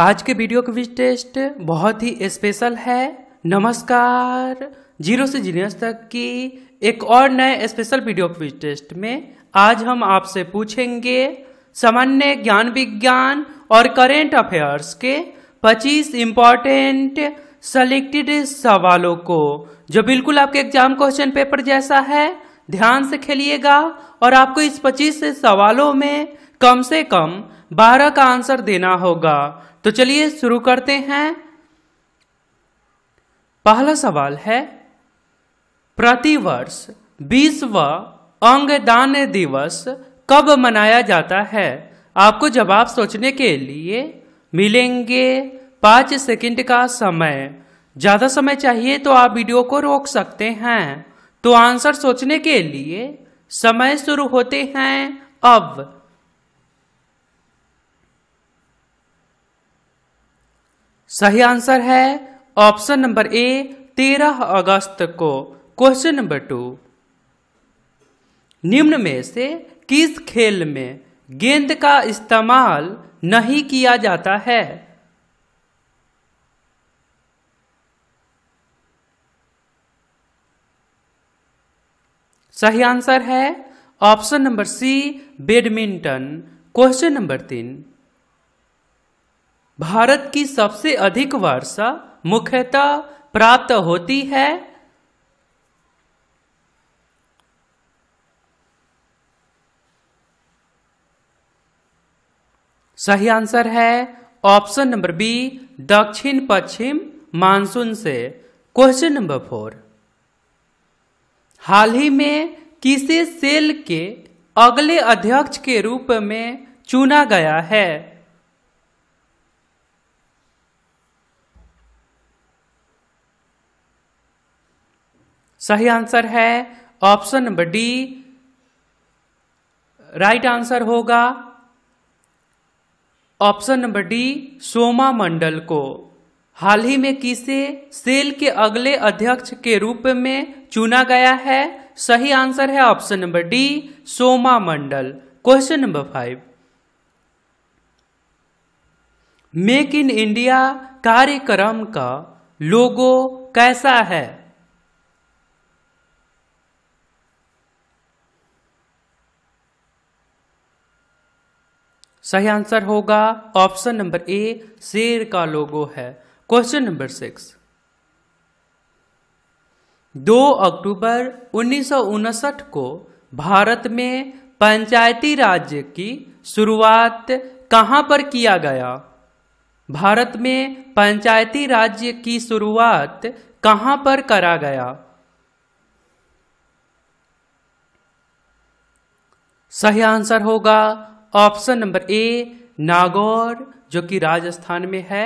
आज के video quiz test बहुत ही स्पेशल है नमस्कार जीरो से जीनियस तक की एक और नए स्पेशल वीडियो क्विज टेस्ट में आज हम आपसे पूछेंगे सामान्य ज्ञान विज्ञान और करेंट अफेयर्स के 25 इम्पोर्टेंट सेलेक्टेड सवालों को जो बिल्कुल आपके एग्जाम क्वेश्चन पेपर जैसा है ध्यान से खेलिएगा और आपको इस 25 सवालों में कम से कम 12 का आंसर देना होगा तो चलिए शुरू करते हैं पहला सवाल है प्रतिवर्ष विश्व अंगदान दिवस कब मनाया जाता है आपको जवाब सोचने के लिए मिलेंगे पाँच सेकंड का समय ज़्यादा समय चाहिए तो आप वीडियो को रोक सकते हैं तो आंसर सोचने के लिए समय शुरू होते हैं अब सही आंसर है ऑप्शन नंबर ए तेरह अगस्त को क्वेश्चन नंबर टू निम्न में से किस खेल में गेंद का इस्तेमाल नहीं किया जाता है सही आंसर है option number C badminton question number तीन भारत की सबसे अधिक वर्षा मुख्यतः प्राप्त होती है सही आंसर है ऑप्शन नंबर बी दक्षिण पश्चिम मानसून से क्वेश्चन नंबर फोर हाल ही में किसे सेल के अगले अध्यक्ष के रूप में चुना गया है सही आंसर है option number D right answer होगा option number D Soma Mondal को हाल ही में किसे सेल के अगले अध्यक्ष के रूप में चुना गया है सही आंसर है option number D Soma Mondal question number five make in India कार्यक्रम का लोगो कैसा है सही आंसर होगा ऑप्शन नंबर ए शेर का लोगो है क्वेश्चन नंबर सिक्स दो अक्टूबर उन्नीस को भारत में पंचायती राज्य की शुरुआत कहां पर किया गया भारत में पंचायती राज्य की शुरुआत कहां पर करा गया सही आंसर होगा ऑप्शन नंबर ए नागौर जो कि राजस्थान में है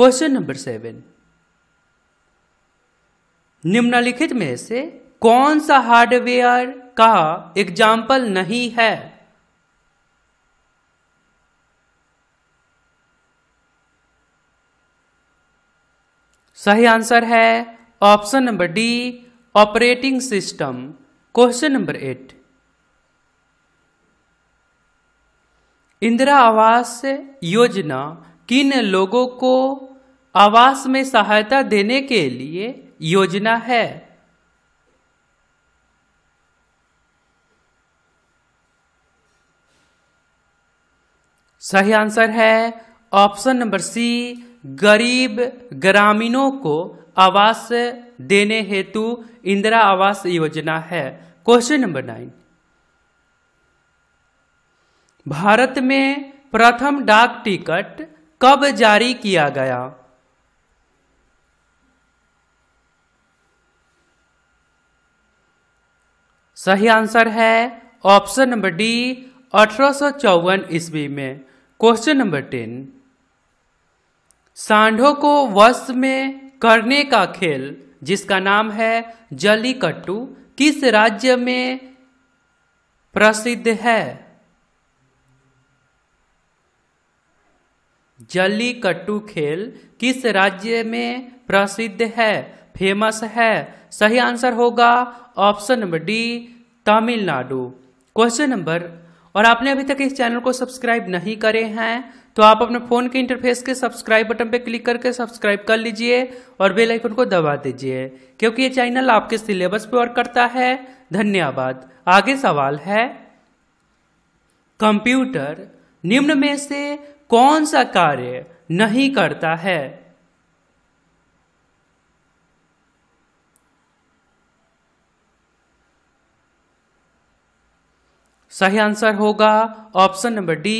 क्वेश्चन नंबर सेवन निम्नलिखित में से कौन सा हार्डवेयर का एग्जाम्पल नहीं है सही आंसर है option number D operating system question number eight Indira Awas Yojana किन लोगों को आवास में सहायता देने के लिए योजना है सही आंसर है ऑप्शन नंबर सी गरीब ग्रामीणों को आवास देने हेतु इंदिरा आवास योजना है क्वेश्चन नंबर नाइन भारत में प्रथम डाक टिकट कब जारी किया गया सही आंसर है ऑप्शन नंबर डी अठारह ईस्वी में क्वेश्चन नंबर टेन सांडो को वश में करने का खेल जिसका नाम है जलीकट्टू किस राज्य में प्रसिद्ध है जलीकट्टू खेल किस राज्य में प्रसिद्ध है फेमस है सही आंसर होगा option number D Tamil Nadu question number और आपने अभी तक इस चैनल को सब्सक्राइब नहीं करे हैं तो आप अपने फोन के इंटरफेस के सब्सक्राइब बटन पर क्लिक करके सब्सक्राइब कर लीजिए और बेल आइकन को दबा दीजिए क्योंकि ये चैनल आपके सिलेबस पर वर्क करता है धन्यवाद आगे सवाल है कंप्यूटर निम्न में से कौन सा कार्य नहीं करता है सही आंसर होगा ऑप्शन नंबर डी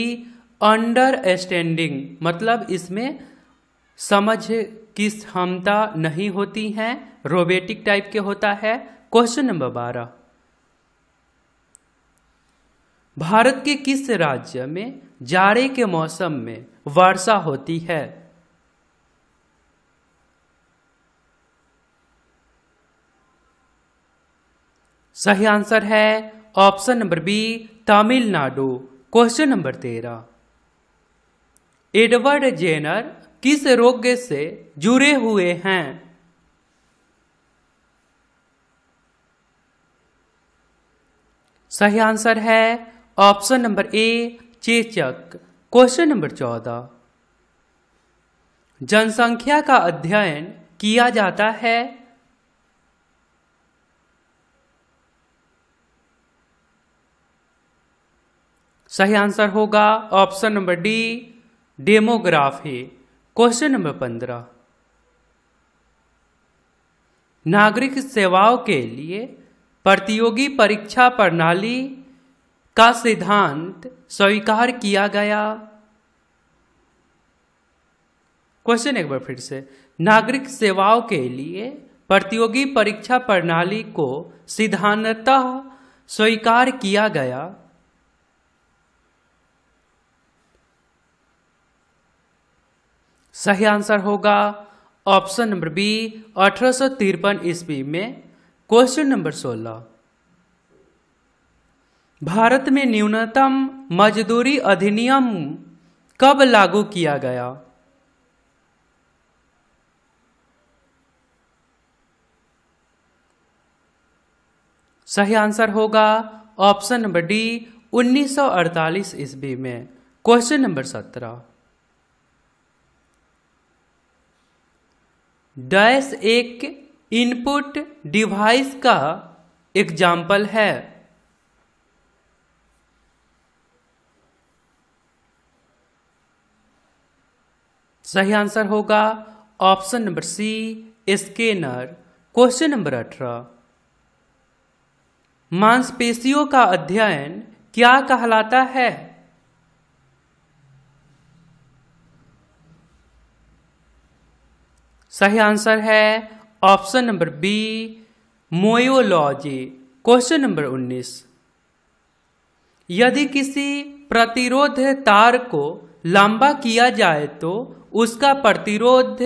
अंडरस्टैंडिंग मतलब इसमें समझ की क्षमता नहीं होती है रोबोटिक टाइप के होता है क्वेश्चन नंबर बारह भारत के किस राज्य में जाड़े के मौसम में वर्षा होती है सही आंसर है option number B Tamil Nadu question number तेरह एडवर्ड जेनर किस रोग से जुड़े हुए हैं सही आंसर है ऑप्शन नंबर ए चेचक क्वेश्चन नंबर चौदह जनसंख्या का अध्ययन किया जाता है सही आंसर होगा option number D demography question number पंद्रह नागरिक सेवाओं के लिए प्रतियोगी परीक्षा प्रणाली का सिद्धांत स्वीकार किया गया क्वेश्चन एक बार फिर से नागरिक सेवाओं के लिए प्रतियोगी परीक्षा प्रणाली को सिद्धांत स्वीकार किया गया सही आंसर होगा ऑप्शन नंबर बी अठारह ईस्वी में क्वेश्चन नंबर सोलह भारत में न्यूनतम मजदूरी अधिनियम कब लागू किया गया सही आंसर होगा ऑप्शन नंबर डी 1948 ईस्वी में क्वेश्चन नंबर 17 डैश एक इनपुट डिवाइस का एग्जाम्पल है सही आंसर होगा option number C scanner question number अठारह मांसपेशियों का अध्ययन क्या कहलाता है सही आंसर है option number B myology question number उन्नीस यदि किसी प्रतिरोध तार को लंबा किया जाए तो उसका प्रतिरोध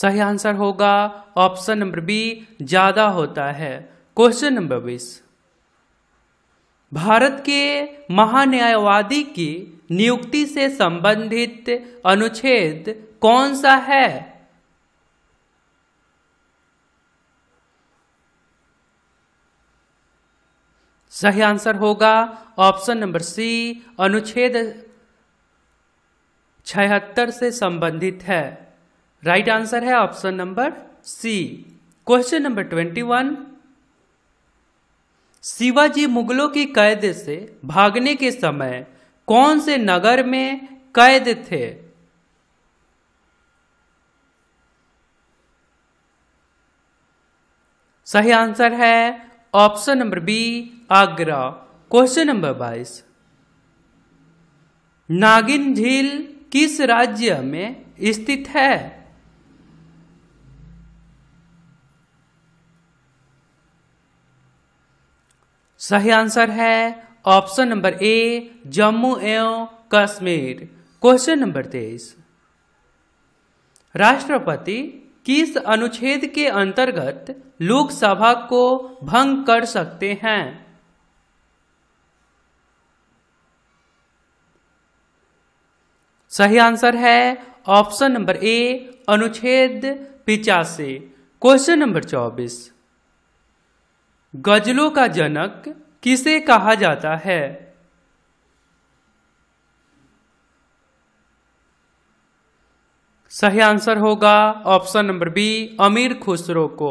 सही आंसर होगा ऑप्शन नंबर बी ज्यादा होता है क्वेश्चन नंबर बीस भारत के महान्यायवादी की नियुक्ति से संबंधित अनुच्छेद कौन सा है सही आंसर होगा ऑप्शन नंबर सी अनुच्छेद छहत्तर से संबंधित है राइट right आंसर है option number C question number twenty one Shivaji मुगलों की कैद से भागने के समय कौन से नगर में कैद थे सही आंसर है option number B Agra question number बाईस नागिन झील किस राज्य में स्थित है सही आंसर है ऑप्शन नंबर ए जम्मू एवं कश्मीर क्वेश्चन नंबर तेईस राष्ट्रपति किस अनुच्छेद के अंतर्गत लोकसभा को भंग कर सकते हैं सही आंसर है ऑप्शन नंबर ए अनुच्छेद पिचासी क्वेश्चन नंबर चौबीस गजलों का जनक किसे कहा जाता है सही आंसर होगा ऑप्शन नंबर बी अमीर खुसरो को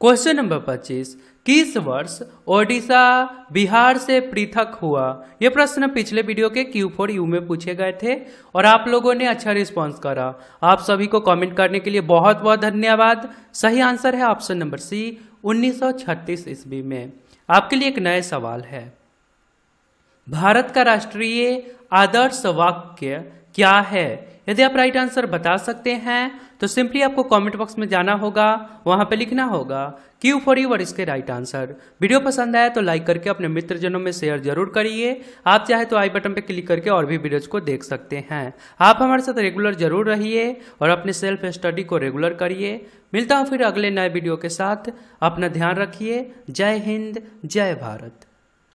क्वेश्चन नंबर 25 किस वर्ष ओडिशा बिहार से पृथक हुआ यह प्रश्न पिछले वीडियो के क्यू फोर यू में पूछे गए थे और आप लोगों ने अच्छा रिस्पांस करा आप सभी को कमेंट करने के लिए बहुत बहुत धन्यवाद सही आंसर है ऑप्शन नंबर सी 1936 ईस्वी में आपके लिए एक नए सवाल है भारत का राष्ट्रीय आदर्श वाक्य क्या है यदि आप राइट आंसर बता सकते हैं तो सिंपली आपको कमेंट बॉक्स में जाना होगा वहां पे लिखना होगा क्यू फॉर यू और इसके राइट आंसर वीडियो पसंद आया तो लाइक करके अपने मित्रजनों में शेयर जरूर करिए आप चाहे तो आई बटन पे क्लिक करके और भी वीडियोज को देख सकते हैं आप हमारे साथ रेगुलर जरूर रहिए और अपने सेल्फ स्टडी को रेगुलर करिए मिलता हूँ फिर अगले नए वीडियो के साथ अपना ध्यान रखिए जय हिंद जय भारत